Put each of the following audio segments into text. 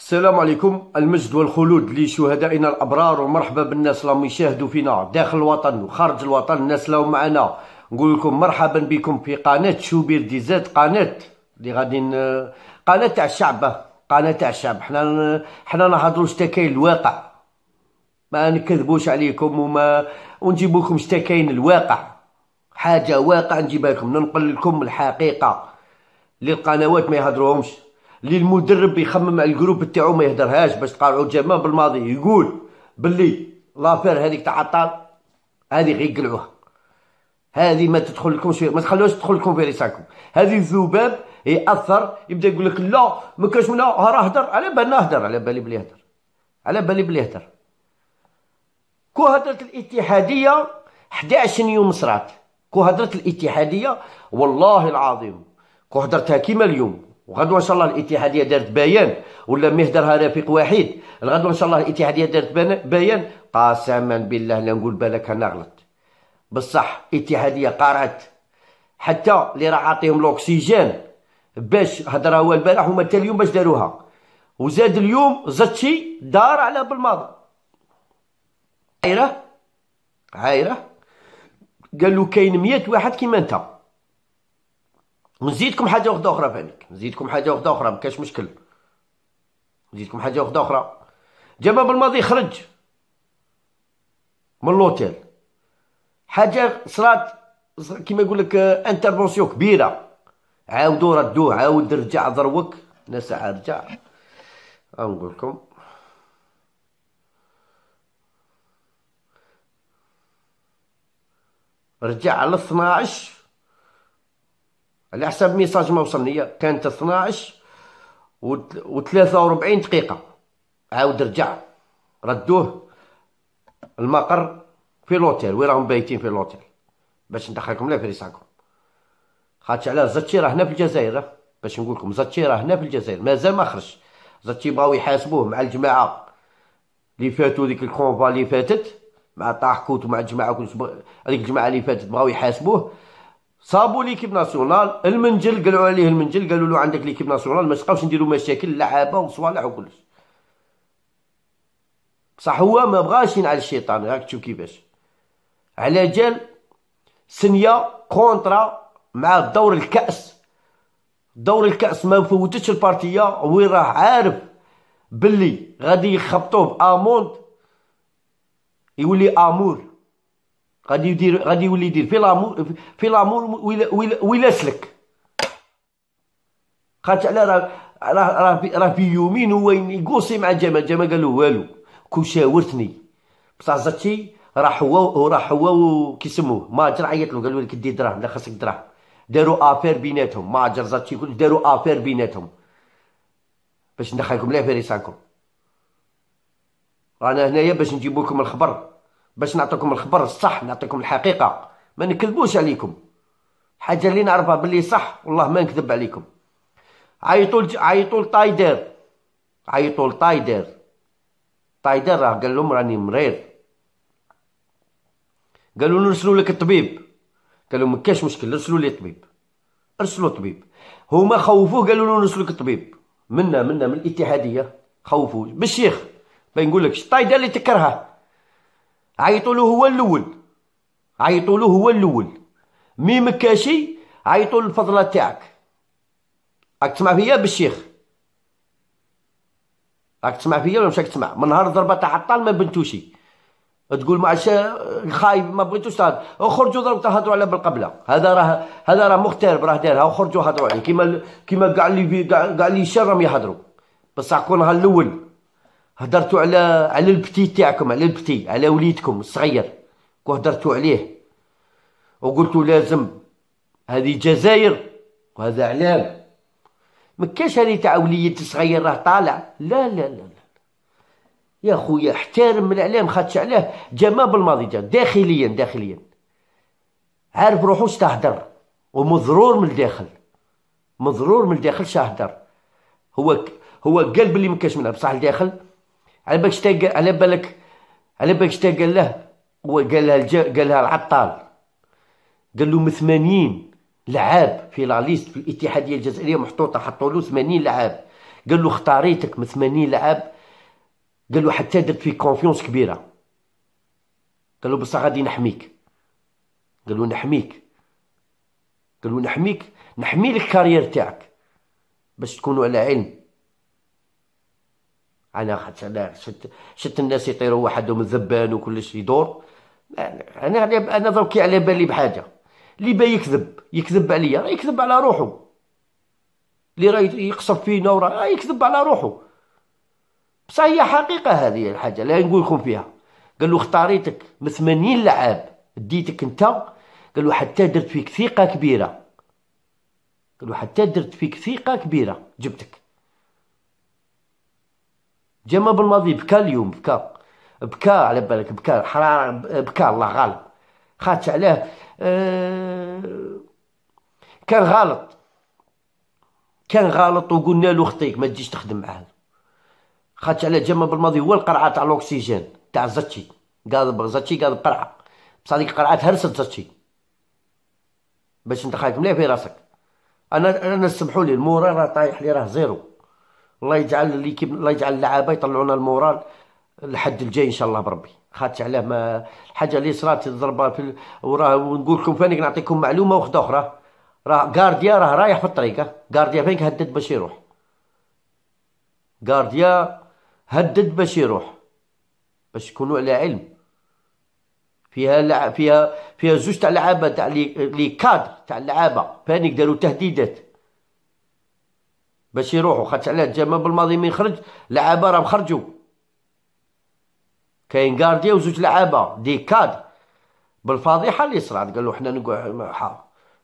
السلام عليكم المجد والخلود لشهدائنا الابرار ومرحبا بالناس اللي يشاهدوا فينا داخل الوطن وخارج الوطن الناس اللي معنا نقول لكم مرحبا بكم في قناه شوبير ديزات قناه اللي غادي قناه تاع الشعب قناه تاع الشعب حنا حنا نهضروا شتا كاين الواقع ما نكذبوش عليكم وما ونجيب لكم شتا كاين الواقع حاجه واقع نجيبها لكم ننقل لكم الحقيقه للقنوات ما يهضروهمش اللي المدرب يخمم على الجروب تاعو ما يهدرهاش باش تقارعوا جماعه بالماضي يقول باللي لافير هذيك تاع عطال هذه غير قلعوها هذه ما تدخل لكم شويه ما تخلوهاش تدخل لكم في ريساكم هذه الذباب ياثر يبدا يقول لك لا ما كاش منا راه هدر على بالنا هدر على بالي بلي هدر على بالي بلي هدر كو هدرت الاتحاديه 11 يوم صرات كو هدرت الاتحاديه والله العظيم كو هدرتها كيما اليوم وغدوه ان شاء الله الاتحاديه دارت بيان ولا مهدرها رفيق وحيد الغدوه ان شاء الله الاتحاديه دارت بيان قسما بالله لا نقول بالك انا غلط بصح اتحاديه قرات حتى اللي راه عاطيهم لوكسيجين باش هضره هو البارح وما حتى اليوم باش داروها وزاد اليوم زتشي دار على بالماضي عايره عايره قال له كاين 100 واحد كيما انت نزيدكم حاجه وحده اخرى فهمك نزيدكم حاجه وحده اخرى ما كاش مشكل نزيدكم حاجه وحده اخرى جباب الماضي خرج من لوتيل حاجه صرات كيما يقول لك انترفونسيون آه، كبيره عاودوا ردوه عاود رجع ضروك ناس رجع نقول لكم رجع على 12 على حسب ميساج ما وصلني كانت 12 و 43 دقيقه عاود رجع ردوه المقر في لوتيل وين راهم بايتين في لوتيل باش ندخلكم لا في ريساكم خاطر على زاتشي راه هنا في الجزائر باش نقول لكم زاتشي راه هنا في الجزائر مازال ما خرجش زاتشي بغاو يحاسبوه مع الجماعه اللي فاتوا ديك الكونفا اللي فاتت مع طاحكوت ومع الجماعه كلش هذيك الجماعه اللي فاتت بغاو يحاسبوه صابوا ليكيب ناسيونال المنجل قالوا عليه المنجل قالوا له عندك ليكيب ناسيونال ما تبقاوش نديروا مشاكل لعابه وصوالح وكلش بصح هو ما بغاش ينعل الشيطان راك تشوف كيفاش على جال سنيا كونترا مع دور الكاس دور الكاس ما فوتتش البارتيه وين راه عارف باللي غادي يخبطوه باموند يولي امور غادي يدير غادي يولي يدير في لامور في لامور سلك قالت على راه راه راه في يومين هو ينيغوسي مع جمال جمال قال له والو كون شاورتني بصح زتي راح هو راح هو وكيسموه ماجر عيط له قال له كدي دراهم لا خاصك دراهم داروا افير بيناتهم ماجر زتي كل داروا افير بيناتهم باش ندخلكم لا فيريسانكم رانا هنايا باش نجيب لكم الخبر باش نعطيكم الخبر الصح نعطيكم الحقيقه ما نكذبوش عليكم حاجه اللي نعرفها باللي صح والله ما نكذب عليكم عيطوا عيطوا لطايدر عيطوا لطايدر طايدر راه قال لهم راني مريض قالوا نرسلوا لك الطبيب قالوا ما كاش مشكل ارسلوا لي طبيب ارسلوا طبيب هما خوفوه قالوا له نرسلوا لك طبيب منا منا من الاتحاديه خوفوه بالشيخ ما نقول لكش اللي تكرهه عيطوا له هو الاول عيطوا له هو الاول مي مكاشي عيطوا للفضله تاعك راك تسمع فيا بالشيخ راك تسمع فيا ولا مش راك تسمع من نهار الضربه تاع عطال ما بنتوشي تقول ما عادش آه، خايب ما بغيتوش تهضر خرجوا ضرب تهضروا على بالقبله هذا راه هذا راه مغترب راه دارها وخرجوا هضروا عليه كيما كيما كاع اللي كاع اللي شر راهم يهضروا بصح كون نهار الاول هدرتو على على البتي تاعكم على البتي على وليدكم الصغير هدرتو عليه وقلتوا لازم هذه جزائر وهذا اعلام ما كاش هذه تاع وليد صغير راه طالع لا لا لا, لا. يا خويا احترم الاعلام خاطش علاه جا بالماضي جا داخليا داخليا عارف روحو تهدر ومضرور من الداخل مضرور من الداخل شاهدر هو هو قال بلي ما كاش منها بصح الداخل على بالك اشتاق على بالك على بالك شتا قال له قال لها الج... قال لها العطال قال له من 80 لعاب في لا ليست في الاتحاديه الجزائريه محطوطه حطوا له 80 لعاب قال له اختاريتك من 80 لعاب قال له حتى درت فيك كونفيونس كبيره قال له بصح غادي نحميك قال له نحميك قال له نحميك نحمي لك الكارير تاعك باش تكونوا على علم انا خاطر انا شت شت الناس يطيروا وحدهم الذبان وكلش يدور انا على انا درك على بالي بحاجه اللي با يكذب يكذب عليا راه يكذب على روحه اللي راه يقصر فينا وراه يكذب على روحه بصح هي حقيقه هذه الحاجه لا نقول لكم فيها قال له اختاريتك من 80 لعاب ديتك انت قال له حتى درت فيك ثقه كبيره قال له حتى درت فيك ثقه كبيره جبتك جما بالماضي بكى اليوم بكى بكى على بالك بكى حرارة بكى الله غالب خاتش عليه آه، كان غلط كان غلط وقلنا له خطيك ما تجيش تخدم معاه خاتش عليه جما بالماضي هو القرعه تاع الاكسجين تاع زاتشي قال زاتشي قال قرعه بصح هذيك القرعه تهرست زاتشي باش انت خايف مليح في راسك انا انا سمحوا لي المورال راه طايح لي راه زيرو الله يجعل اللي كيب... الله يجعل اللعابه يطلعونا المورال الحد الجاي ان شاء الله بربي خاطش علاه ما الحاجه اللي صرات الضربه في وراه ونقول لكم فاني نعطيكم معلومه واخد اخرى راه غارديا راه رايح في الطريق غارديا فين هدد باش يروح غارديا هدد باش يروح باش يكونوا على علم فيها لع... فيها فيها زوج تاع لعابه تاع لي كادر تاع اللعابه فانك داروا تهديدات باش يروحوا خاطش علاه جاما بالماضي من خرج لعابه راهم خرجوا كاين كارديا وزوج لعابه دي كاد بالفضيحه اللي صرات له حنا نقعد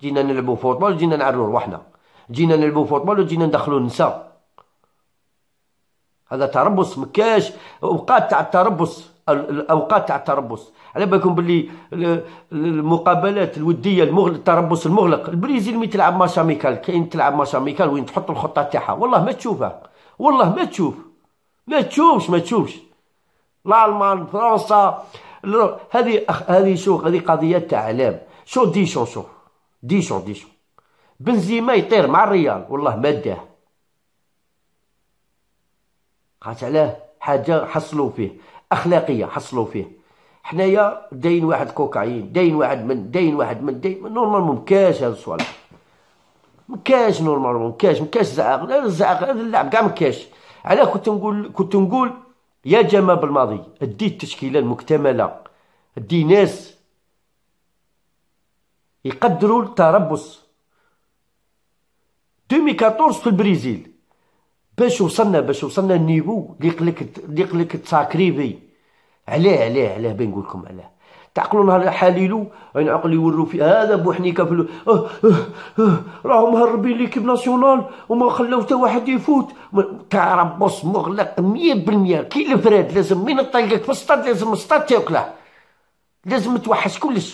جينا نلعبوا فوتبول جينا نعرلو رواحنا جينا نلعبوا فوتبول وجينا ندخلوا النساء هذا تربص مكاش اوقات تاع التربص الاوقات تاع التربص على بالكم باللي المقابلات الوديه المغلق التربص المغلق البريزيل مي تلعب ماتش اميكال كاين تلعب ماتش اميكال وين تحط الخطه تاعها والله ما تشوفها والله ما تشوف ما تشوفش ما تشوفش الالمان فرنسا هذه هذه شو هذه قضيه تاع اعلام شو دي شو شو شو دي دي شو بنزيما يطير مع الريال والله ما داه قالت علاه حاجه حصلوا فيه اخلاقيه حصلوا فيه حنايا داين واحد كوكايين داين واحد من داين واحد من داين نورمالمون مكاش هاد الصوالح مكاش نورمالمون مكاش مكاش زعاق لا الزعاق هذا اللعب كاع مكاش علاه كنت نقول كنت نقول يا جماعه بالماضي دي التشكيله المكتمله دي ناس يقدروا التربص 2014 في البرازيل باش وصلنا باش وصلنا النيفو اللي قلك اللي قلك تساكريفي علاه علاه علاه بين نقول لكم علاه تعقلوا نهار حليلو عقل يوروا في هذا حنيكه أه، في أه، أه، راهو راهم مهربين ليكيب ناسيونال وما خلاو حتى واحد يفوت كربص مغلق 100% كي الفراد لازم من طايقك في السطاد لازم السطاد تاكله لازم توحش كلش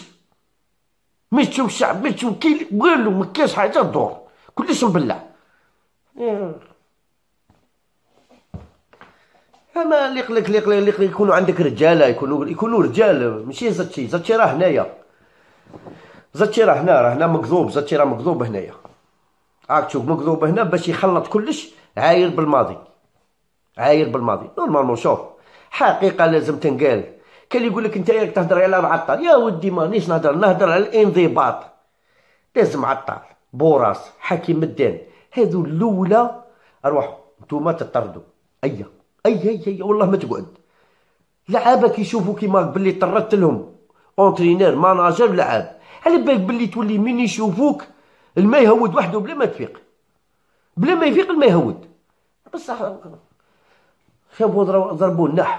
ما تشوف الشعب ما تشوف كي والو ما كاش حاجه تدور كلش مبلع اما اللي يقلك اللي يقلك اللي يكونوا عندك رجاله يكونوا يكونوا رجال ماشي زاتشي زاتشي راه هنايا زاتشي راه هنا راه هنا مكذوب زاتشي راه مكذوب هنايا عاك تشوف مكذوب هنا باش يخلط كلش عاير بالماضي عاير بالماضي نورمالمون شوف حقيقه لازم تنقال كان يقول لك انت راك تهضر على عطار يا ودي مانيش نهضر نهضر على الانضباط لازم عطال بوراس حكيم الدين هذو الاولى اروح نتوما تطردوا ايا اي اي اي والله ما تقعد لعابه كيشوفوا كيما بلي طردت لهم اونترينير ماناجر لعاب على بالك بلي تولي من يشوفوك الما يهود وحده بلا ما تفيق بلا ما يفيق الما يهود بصح شافوا ضربوا النح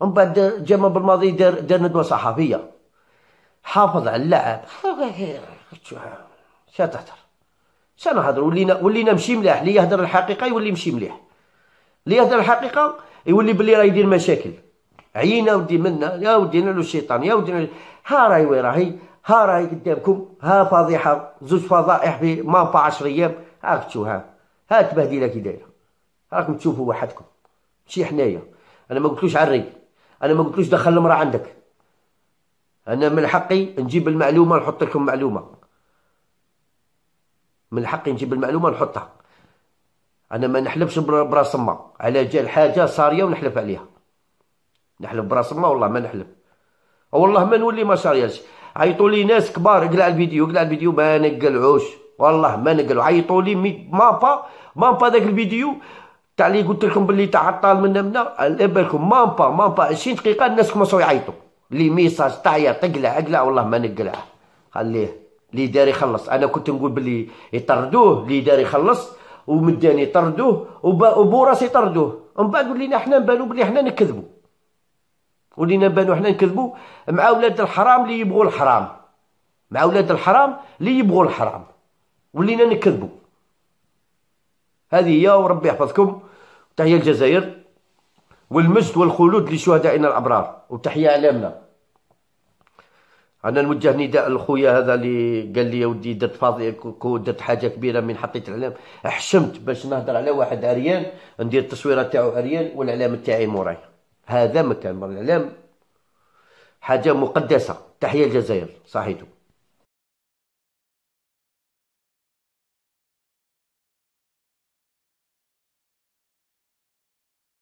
ومن بعد من بالماضي دار دار ندوه صحفيه حافظ على اللعب شا تهدر شا نهدر ولينا ولينا مشي مليح اللي يهدر الحقيقه يولي مشي مليح يهدر الحقيقه يولي بلي راه يدير مشاكل عينا ودي منا يا ودينا له الشيطان يا ودينا ها راهي وين راهي ها راهي قدامكم ها فضيحه زوج فضائح في ما بقى 10 ايام عرفتوا ها ها التبهديله كي دايره راكم تشوفوا وحدكم ماشي حنايا انا ما قلتلوش عري انا ما قلتلوش دخل المراه عندك انا من حقي نجيب المعلومه نحط لكم معلومه من حقي نجيب المعلومه نحطها انا ما نحلفش ما على جال حاجه صاريه ونحلف عليها نحلف ما والله ما نحلف والله ما نولي ما صاريالش عيطوا لي ناس كبار قلع الفيديو قلع الفيديو ما نقلعوش والله ما نقلعو عيطوا لي ما مامبا ذاك الفيديو تاع اللي قلت لكم باللي تعطل منا منا على بالكم مامبا مامبا 20 دقيقه الناس كمصوا يعيطوا لي ميساج تعيط اقلع اقلع والله ما نقلعه خليه لي داري خلص انا كنت نقول باللي يطردوه لي داري خلص ومداني طردوه وبوراسي طردوه ومن بعد ولينا حنا نبانو بلي حنا نكذبوا ولينا نبانو حنا نكذبوا مع ولاد الحرام اللي يبغوا الحرام مع ولاد الحرام اللي يبغوا الحرام ولينا نكذبوا هذه هي وربي يحفظكم تحيه الجزائر والمجد والخلود لشهدائنا الابرار وتحيه اعلامنا انا نوجه نداء لخويا هذا اللي قال لي يا ودي درت فاضي درت حاجه كبيره من حطيت الاعلام حشمت باش نهضر على واحد عريان ندير التصويره تاعو عريان والاعلام تاعي موراي هذا مكان الاعلام حاجه مقدسه تحيه الجزائر صحيتو